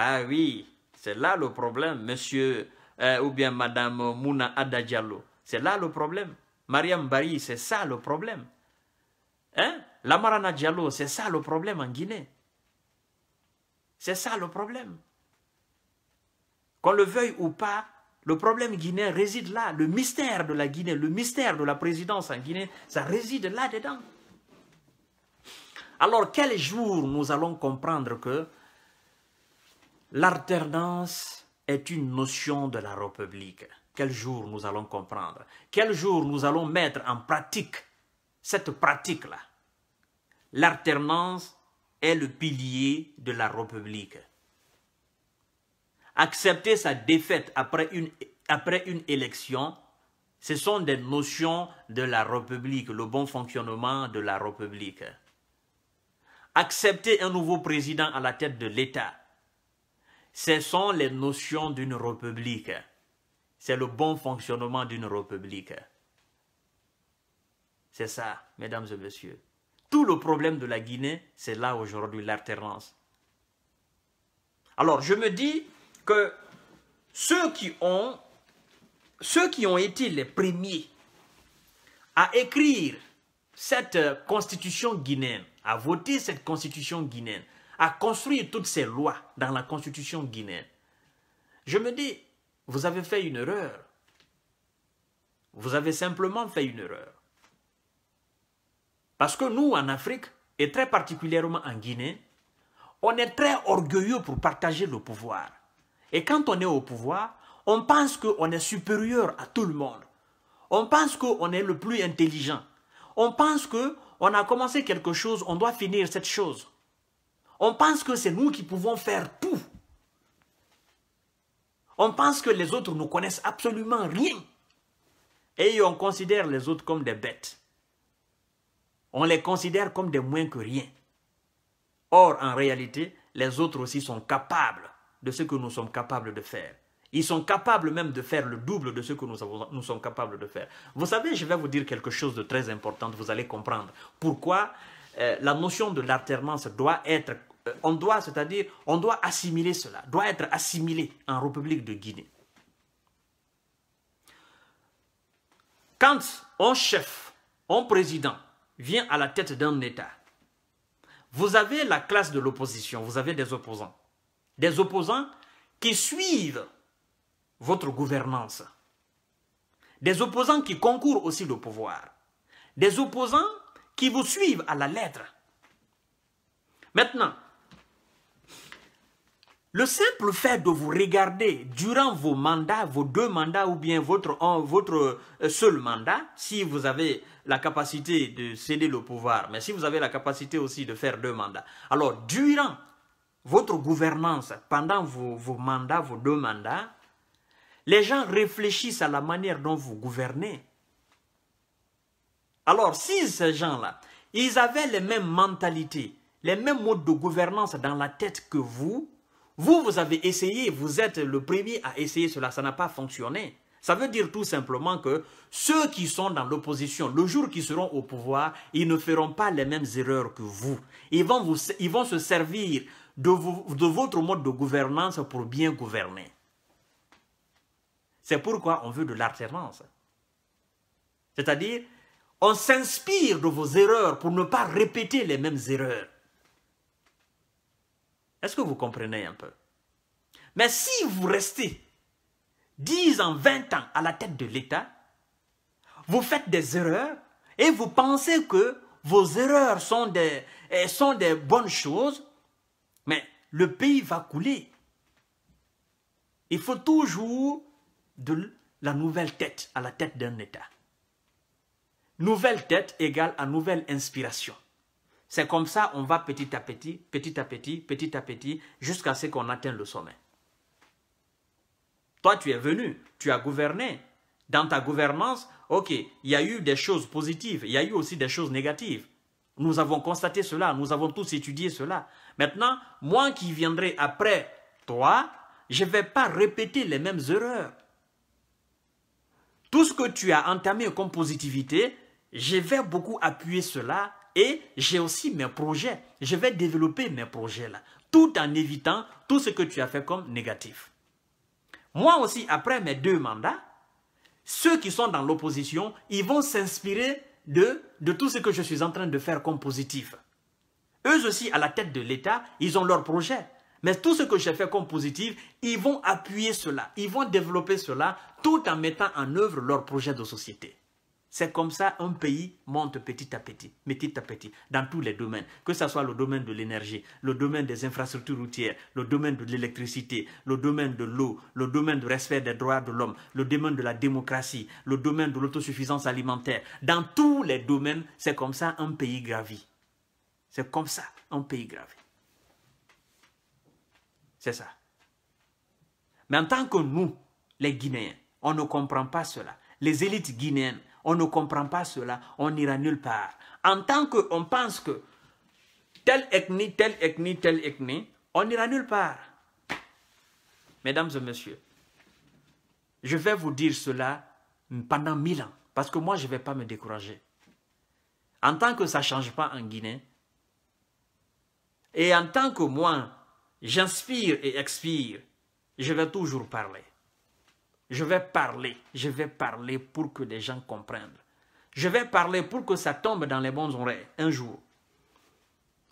Ah oui, c'est là le problème, monsieur euh, ou bien madame Mouna Adadjalo. C'est là le problème. Mariam Bari, c'est ça le problème. Hein? Lamarana Diallo, c'est ça le problème en Guinée. C'est ça le problème. Qu'on le veuille ou pas, le problème guinéen réside là. Le mystère de la Guinée, le mystère de la présidence en Guinée, ça réside là-dedans. Alors, quel jour nous allons comprendre que L'alternance est une notion de la République. Quel jour nous allons comprendre Quel jour nous allons mettre en pratique cette pratique-là L'alternance est le pilier de la République. Accepter sa défaite après une, après une élection, ce sont des notions de la République, le bon fonctionnement de la République. Accepter un nouveau président à la tête de l'État, ce sont les notions d'une république. C'est le bon fonctionnement d'une république. C'est ça, mesdames et messieurs. Tout le problème de la Guinée, c'est là aujourd'hui l'alternance. Alors, je me dis que ceux qui ont, ceux qui ont été les premiers à écrire cette constitution guinéenne, à voter cette constitution guinéenne, à construire toutes ces lois dans la constitution guinéenne. Je me dis, vous avez fait une erreur. Vous avez simplement fait une erreur. Parce que nous, en Afrique, et très particulièrement en Guinée, on est très orgueilleux pour partager le pouvoir. Et quand on est au pouvoir, on pense qu'on est supérieur à tout le monde. On pense qu'on est le plus intelligent. On pense qu'on a commencé quelque chose, on doit finir cette chose. On pense que c'est nous qui pouvons faire tout. On pense que les autres ne connaissent absolument rien. Et on considère les autres comme des bêtes. On les considère comme des moins que rien. Or, en réalité, les autres aussi sont capables de ce que nous sommes capables de faire. Ils sont capables même de faire le double de ce que nous, nous sommes capables de faire. Vous savez, je vais vous dire quelque chose de très important, vous allez comprendre pourquoi euh, la notion de l'alternance doit être, euh, on doit, c'est-à-dire, on doit assimiler cela, doit être assimilé en République de Guinée. Quand un chef, un président vient à la tête d'un État, vous avez la classe de l'opposition, vous avez des opposants. Des opposants qui suivent votre gouvernance. Des opposants qui concourent aussi le pouvoir. Des opposants qui vous suivent à la lettre. Maintenant, le simple fait de vous regarder durant vos mandats, vos deux mandats ou bien votre, votre euh, seul mandat, si vous avez la capacité de céder le pouvoir, mais si vous avez la capacité aussi de faire deux mandats. Alors, durant votre gouvernance, pendant vos mandats, vos deux mandats, les gens réfléchissent à la manière dont vous gouvernez alors, si ces gens-là, ils avaient les mêmes mentalités, les mêmes modes de gouvernance dans la tête que vous, vous, vous avez essayé, vous êtes le premier à essayer cela, ça n'a pas fonctionné. Ça veut dire tout simplement que ceux qui sont dans l'opposition, le jour qu'ils seront au pouvoir, ils ne feront pas les mêmes erreurs que vous. Ils vont, ils vont se servir de, de votre mode de gouvernance pour bien gouverner. C'est pourquoi on veut de l'alternance. C'est-à-dire, on s'inspire de vos erreurs pour ne pas répéter les mêmes erreurs. Est-ce que vous comprenez un peu Mais si vous restez 10 ans, 20 ans à la tête de l'État, vous faites des erreurs et vous pensez que vos erreurs sont des, eh, sont des bonnes choses, mais le pays va couler. Il faut toujours de la nouvelle tête à la tête d'un État. Nouvelle tête égale à nouvelle inspiration. C'est comme ça, on va petit à petit, petit à petit, petit à petit, jusqu'à ce qu'on atteigne le sommet. Toi, tu es venu, tu as gouverné. Dans ta gouvernance, ok, il y a eu des choses positives, il y a eu aussi des choses négatives. Nous avons constaté cela, nous avons tous étudié cela. Maintenant, moi qui viendrai après toi, je ne vais pas répéter les mêmes erreurs. Tout ce que tu as entamé comme positivité, je vais beaucoup appuyer cela et j'ai aussi mes projets. Je vais développer mes projets là, tout en évitant tout ce que tu as fait comme négatif. Moi aussi, après mes deux mandats, ceux qui sont dans l'opposition, ils vont s'inspirer de, de tout ce que je suis en train de faire comme positif. Eux aussi, à la tête de l'État, ils ont leurs projets. Mais tout ce que j'ai fait comme positif, ils vont appuyer cela, ils vont développer cela tout en mettant en œuvre leurs projets de société. C'est comme ça un pays monte petit à petit, petit à petit, dans tous les domaines, que ce soit le domaine de l'énergie, le domaine des infrastructures routières, le domaine de l'électricité, le domaine de l'eau, le domaine du respect des droits de l'homme, le domaine de la démocratie, le domaine de l'autosuffisance alimentaire. Dans tous les domaines, c'est comme ça un pays gravit. C'est comme ça un pays gravit. C'est ça. Mais en tant que nous, les Guinéens, on ne comprend pas cela. Les élites guinéennes on ne comprend pas cela, on n'ira nulle part. En tant qu'on pense que telle ethnie, telle ethnie, telle ethnie, on n'ira nulle part. Mesdames et messieurs, je vais vous dire cela pendant mille ans, parce que moi, je ne vais pas me décourager. En tant que ça ne change pas en Guinée, et en tant que moi, j'inspire et expire, je vais toujours parler. Je vais parler, je vais parler pour que les gens comprennent. Je vais parler pour que ça tombe dans les bons oreilles un jour.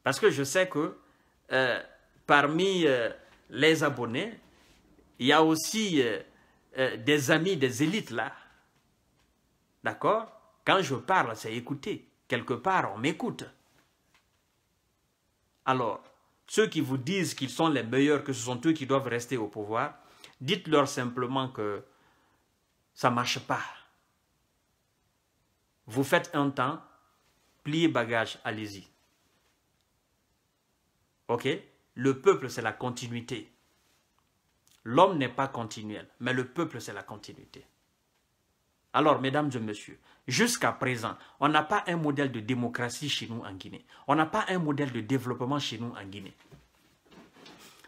Parce que je sais que euh, parmi euh, les abonnés, il y a aussi euh, des amis des élites là. D'accord Quand je parle, c'est écouter. Quelque part, on m'écoute. Alors, ceux qui vous disent qu'ils sont les meilleurs, que ce sont eux qui doivent rester au pouvoir, Dites-leur simplement que ça ne marche pas. Vous faites un temps, pliez bagage, allez-y. OK Le peuple, c'est la continuité. L'homme n'est pas continuel, mais le peuple, c'est la continuité. Alors, mesdames et messieurs, jusqu'à présent, on n'a pas un modèle de démocratie chez nous en Guinée. On n'a pas un modèle de développement chez nous en Guinée.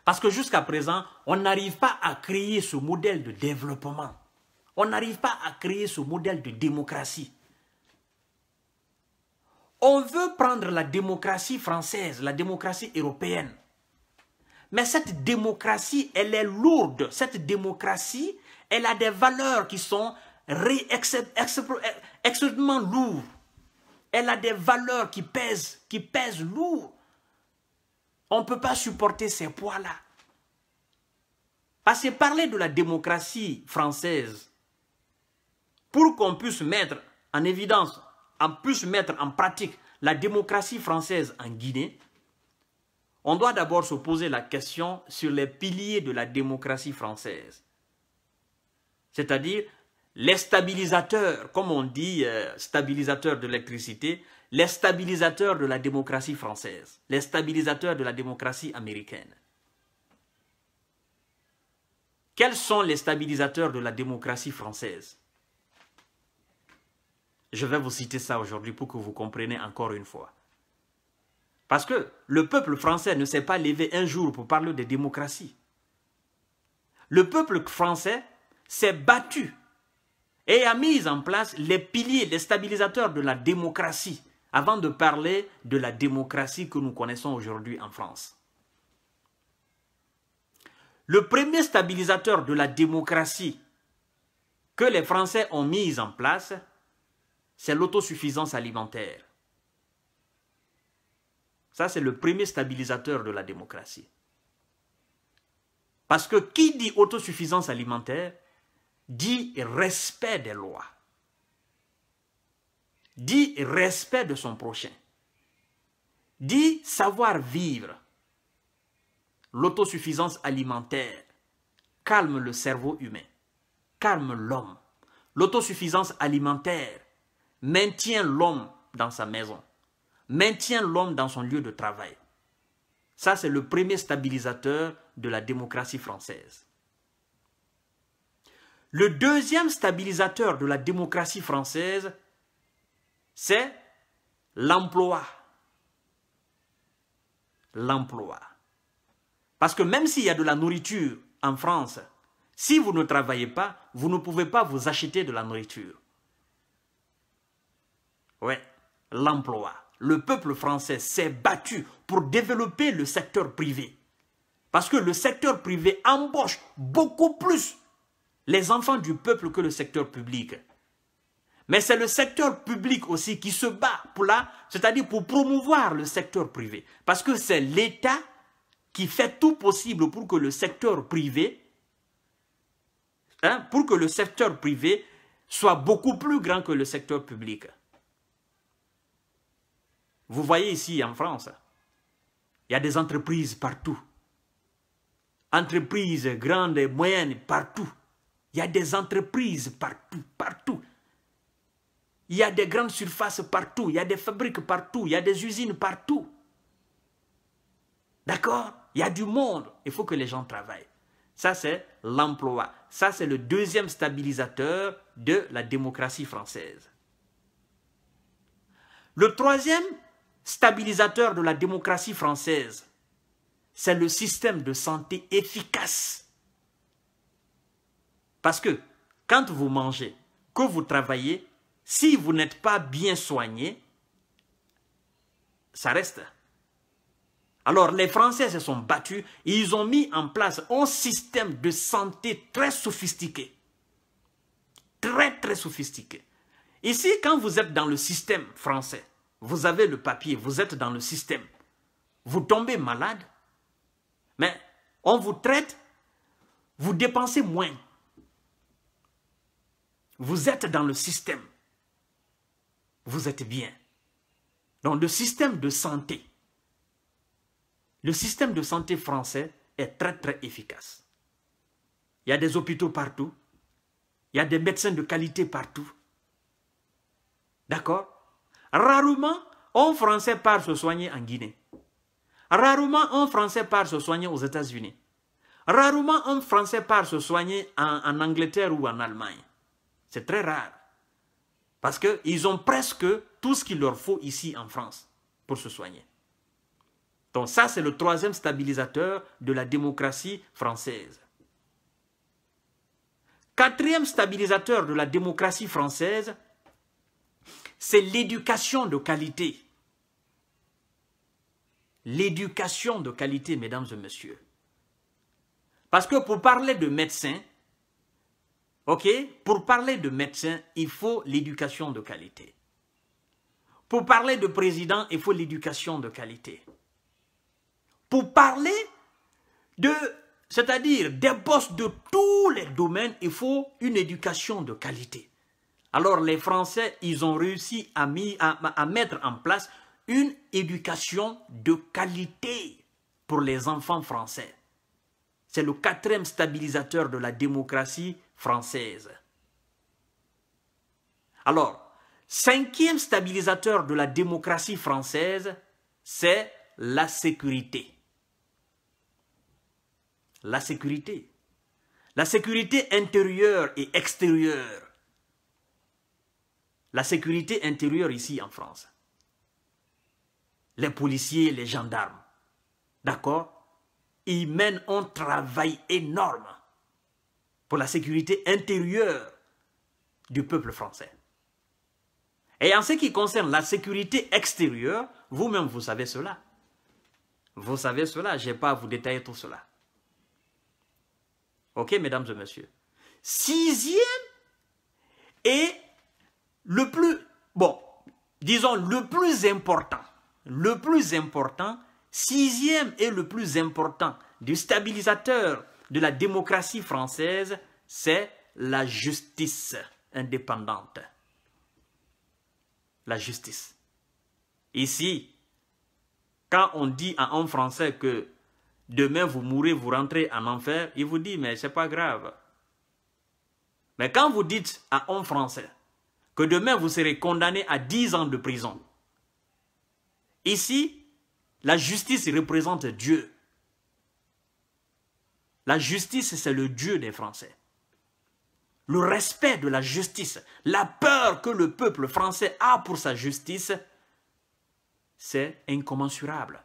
Parce que jusqu'à présent, on n'arrive pas à créer ce modèle de développement. On n'arrive pas à créer ce modèle de démocratie. On veut prendre la démocratie française, la démocratie européenne. Mais cette démocratie, elle est lourde. Cette démocratie, elle a des valeurs qui sont extrêmement lourdes. Elle a des valeurs qui pèsent, qui pèsent lourd. On ne peut pas supporter ces poids-là. Parce que parler de la démocratie française, pour qu'on puisse mettre en évidence, en plus mettre en pratique la démocratie française en Guinée, on doit d'abord se poser la question sur les piliers de la démocratie française. C'est-à-dire les stabilisateurs, comme on dit, euh, stabilisateurs de d'électricité, les stabilisateurs de la démocratie française, les stabilisateurs de la démocratie américaine. Quels sont les stabilisateurs de la démocratie française Je vais vous citer ça aujourd'hui pour que vous compreniez encore une fois. Parce que le peuple français ne s'est pas levé un jour pour parler de démocratie. Le peuple français s'est battu et a mis en place les piliers, les stabilisateurs de la démocratie avant de parler de la démocratie que nous connaissons aujourd'hui en France. Le premier stabilisateur de la démocratie que les Français ont mis en place, c'est l'autosuffisance alimentaire. Ça, c'est le premier stabilisateur de la démocratie. Parce que qui dit autosuffisance alimentaire dit respect des lois dit respect de son prochain, dit savoir vivre, l'autosuffisance alimentaire calme le cerveau humain, calme l'homme. L'autosuffisance alimentaire maintient l'homme dans sa maison, maintient l'homme dans son lieu de travail. Ça, c'est le premier stabilisateur de la démocratie française. Le deuxième stabilisateur de la démocratie française, c'est l'emploi. L'emploi. Parce que même s'il y a de la nourriture en France, si vous ne travaillez pas, vous ne pouvez pas vous acheter de la nourriture. Ouais, l'emploi. Le peuple français s'est battu pour développer le secteur privé. Parce que le secteur privé embauche beaucoup plus les enfants du peuple que le secteur public mais c'est le secteur public aussi qui se bat pour là, c'est-à-dire pour promouvoir le secteur privé. Parce que c'est l'État qui fait tout possible pour que le secteur privé, hein, pour que le secteur privé soit beaucoup plus grand que le secteur public. Vous voyez ici en France, il y a des entreprises partout. Entreprises grandes et moyennes partout. Il y a des entreprises partout, partout. Il y a des grandes surfaces partout, il y a des fabriques partout, il y a des usines partout. D'accord Il y a du monde. Il faut que les gens travaillent. Ça, c'est l'emploi. Ça, c'est le deuxième stabilisateur de la démocratie française. Le troisième stabilisateur de la démocratie française, c'est le système de santé efficace. Parce que quand vous mangez, que vous travaillez, si vous n'êtes pas bien soigné, ça reste. Alors les Français se sont battus et ils ont mis en place un système de santé très sophistiqué. Très, très sophistiqué. Ici, quand vous êtes dans le système français, vous avez le papier, vous êtes dans le système, vous tombez malade, mais on vous traite, vous dépensez moins. Vous êtes dans le système vous êtes bien. Donc le système de santé, le système de santé français est très très efficace. Il y a des hôpitaux partout, il y a des médecins de qualité partout. D'accord Rarement, un Français part se soigner en Guinée. Rarement, un Français part se soigner aux États-Unis. Rarement, un Français part se soigner en, en Angleterre ou en Allemagne. C'est très rare. Parce qu'ils ont presque tout ce qu'il leur faut ici en France pour se soigner. Donc ça, c'est le troisième stabilisateur de la démocratie française. Quatrième stabilisateur de la démocratie française, c'est l'éducation de qualité. L'éducation de qualité, mesdames et messieurs. Parce que pour parler de médecins, pour parler de médecin, il faut l'éducation de qualité. Pour parler de président, il faut l'éducation de qualité. Pour parler de, c'est-à-dire des boss de tous les domaines, il faut une éducation de qualité. Alors les Français, ils ont réussi à mettre en place une éducation de qualité pour les enfants français. C'est le quatrième stabilisateur de la démocratie française. Alors, cinquième stabilisateur de la démocratie française, c'est la sécurité. La sécurité. La sécurité intérieure et extérieure. La sécurité intérieure ici en France. Les policiers, les gendarmes. D'accord Ils mènent un travail énorme pour la sécurité intérieure du peuple français. Et en ce qui concerne la sécurité extérieure, vous-même, vous savez cela. Vous savez cela, je n'ai pas à vous détailler tout cela. Ok, mesdames et messieurs. Sixième et le plus, bon, disons le plus important, le plus important, sixième et le plus important du stabilisateur de la démocratie française, c'est la justice indépendante. La justice. Ici, quand on dit à un Français que demain vous mourrez, vous rentrez en enfer, il vous dit mais c'est pas grave. Mais quand vous dites à un Français que demain vous serez condamné à 10 ans de prison, ici, la justice représente Dieu. La justice, c'est le Dieu des Français. Le respect de la justice, la peur que le peuple français a pour sa justice, c'est incommensurable.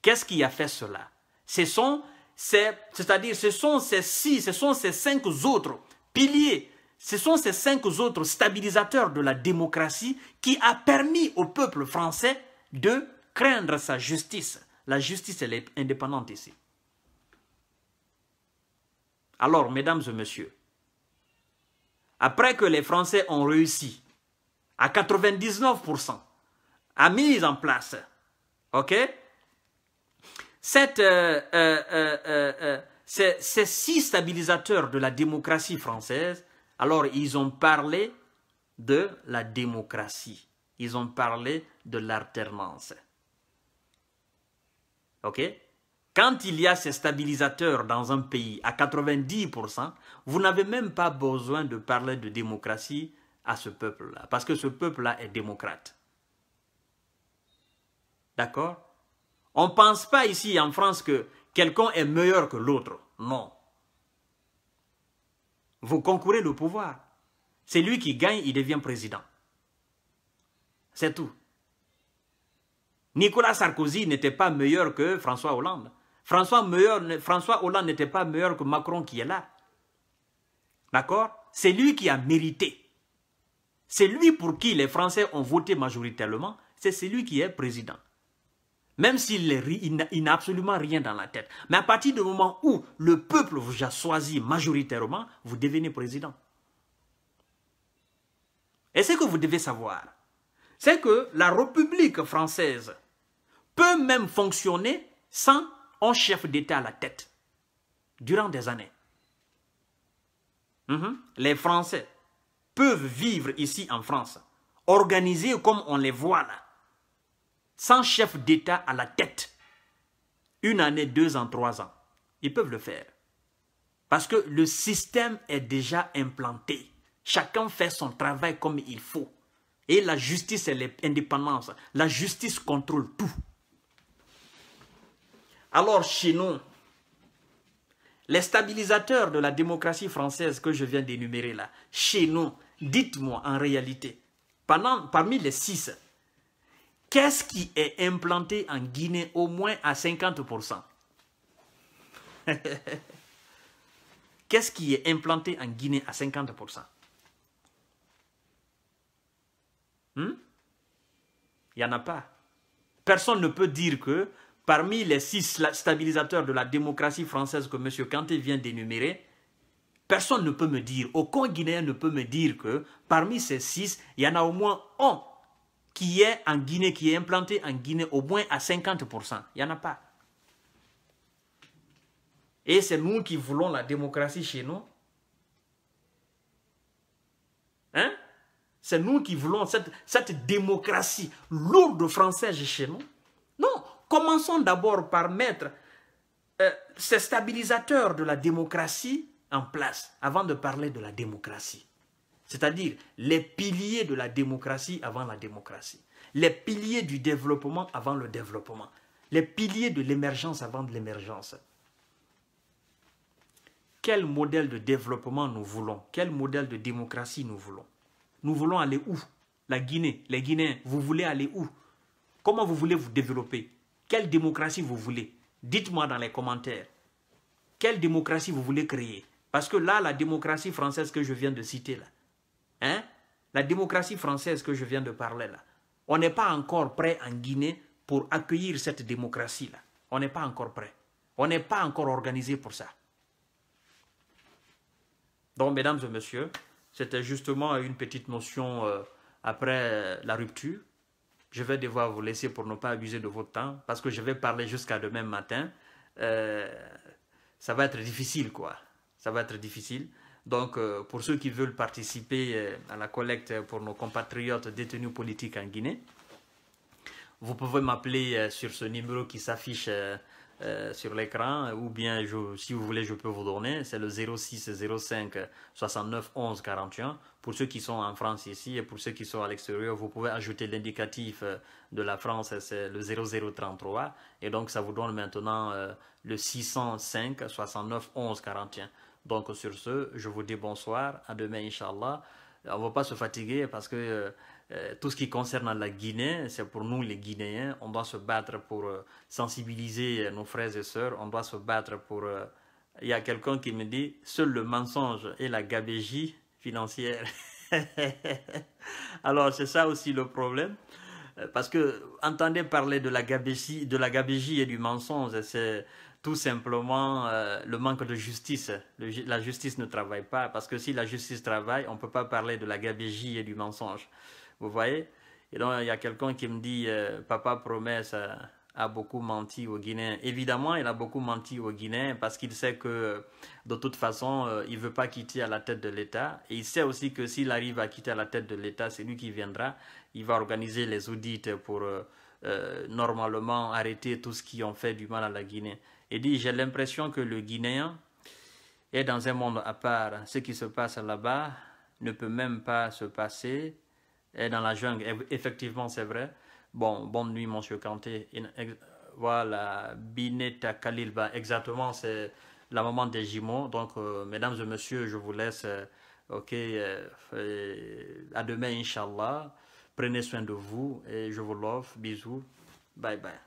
Qu'est-ce qui a fait cela Ce sont c'est-à-dire ce sont ces six, ce sont ces cinq autres piliers, ce sont ces cinq autres stabilisateurs de la démocratie qui a permis au peuple français de craindre sa justice. La justice, elle est indépendante ici. Alors, mesdames et messieurs, après que les Français ont réussi à 99% à mise en place, ok, euh, euh, euh, ces six stabilisateurs de la démocratie française, alors ils ont parlé de la démocratie, ils ont parlé de l'alternance, ok, quand il y a ces stabilisateurs dans un pays à 90%, vous n'avez même pas besoin de parler de démocratie à ce peuple-là, parce que ce peuple-là est démocrate. D'accord On ne pense pas ici en France que quelqu'un est meilleur que l'autre. Non. Vous concourez le pouvoir. C'est lui qui gagne, il devient président. C'est tout. Nicolas Sarkozy n'était pas meilleur que François Hollande. François, François Hollande n'était pas meilleur que Macron qui est là. D'accord C'est lui qui a mérité. C'est lui pour qui les Français ont voté majoritairement. C'est celui qui est président. Même s'il n'a absolument rien dans la tête. Mais à partir du moment où le peuple vous a choisi majoritairement, vous devenez président. Et ce que vous devez savoir, c'est que la République française peut même fonctionner sans un chef d'État à la tête durant des années. Mhm. Les Français peuvent vivre ici en France, organisés comme on les voit là, sans chef d'État à la tête. Une année, deux ans, trois ans. Ils peuvent le faire. Parce que le système est déjà implanté. Chacun fait son travail comme il faut. Et la justice, et l'indépendance. La justice contrôle tout. Alors chez nous, les stabilisateurs de la démocratie française que je viens d'énumérer là, chez nous, dites-moi en réalité, parmi les six, qu'est-ce qui est implanté en Guinée au moins à 50% Qu'est-ce qui est implanté en Guinée à 50% hmm? Il n'y en a pas. Personne ne peut dire que Parmi les six stabilisateurs de la démocratie française que M. Kanté vient d'énumérer, personne ne peut me dire, aucun Guinéen ne peut me dire que parmi ces six, il y en a au moins un qui est en Guinée, qui est implanté en Guinée au moins à 50%. Il n'y en a pas. Et c'est nous qui voulons la démocratie chez nous. Hein? C'est nous qui voulons cette, cette démocratie lourde française chez nous. Commençons d'abord par mettre euh, ces stabilisateurs de la démocratie en place avant de parler de la démocratie. C'est-à-dire les piliers de la démocratie avant la démocratie. Les piliers du développement avant le développement. Les piliers de l'émergence avant de l'émergence. Quel modèle de développement nous voulons Quel modèle de démocratie nous voulons Nous voulons aller où La Guinée, les Guinéens, vous voulez aller où Comment vous voulez vous développer quelle démocratie vous voulez Dites-moi dans les commentaires. Quelle démocratie vous voulez créer Parce que là, la démocratie française que je viens de citer, là, hein? la démocratie française que je viens de parler, là, on n'est pas encore prêt en Guinée pour accueillir cette démocratie-là. On n'est pas encore prêt. On n'est pas encore organisé pour ça. Donc, mesdames et messieurs, c'était justement une petite notion euh, après la rupture je vais devoir vous laisser pour ne pas abuser de votre temps, parce que je vais parler jusqu'à demain matin. Euh, ça va être difficile, quoi. Ça va être difficile. Donc, euh, pour ceux qui veulent participer euh, à la collecte pour nos compatriotes détenus politiques en Guinée, vous pouvez m'appeler sur ce numéro qui s'affiche euh, sur l'écran, ou bien je, si vous voulez, je peux vous donner, c'est le 06 05 69 11 41. Pour ceux qui sont en France ici et pour ceux qui sont à l'extérieur, vous pouvez ajouter l'indicatif euh, de la France, c'est le 0033. Et donc, ça vous donne maintenant euh, le 605 69 11 41. Donc, sur ce, je vous dis bonsoir, à demain, Inch'Allah. On ne va pas se fatiguer parce que... Euh, tout ce qui concerne la Guinée, c'est pour nous les Guinéens, on doit se battre pour euh, sensibiliser euh, nos frères et sœurs, on doit se battre pour... Il y a quelqu'un qui me dit, seul le mensonge et la gabégie financière. Alors c'est ça aussi le problème. Parce que entendez parler de la gabégie, et du mensonge, c'est tout simplement le manque de justice. la justice ne travaille pas parce que si la justice travaille, on ne peut pas parler de la gabégie et du mensonge. Vous voyez Et donc, il y a quelqu'un qui me dit, euh, papa promesse a, beaucoup menti aux Guinéens. Évidemment, il a beaucoup menti aux Guinéens parce qu'il sait que, de toute façon, euh, il ne veut pas quitter à la tête de l'État. Et il sait aussi que s'il arrive à quitter à la tête de l'État, c'est lui qui viendra. Il va organiser les audits pour... Euh, normalement arrêter tout ce qui ont fait du mal à la Guinée. Il dit, j'ai l'impression que le Guinéen est dans un monde à part. Ce qui se passe là-bas ne peut même pas se passer et dans la jungle. Effectivement, c'est vrai. Bon, bonne nuit, monsieur Kanté. Voilà, Bineta Kalilba, exactement, c'est la maman des jumeaux. Donc, euh, mesdames et messieurs, je vous laisse. Euh, ok, euh, à demain, Inch'Allah. Prenez soin de vous et je vous love. Bisous. Bye bye.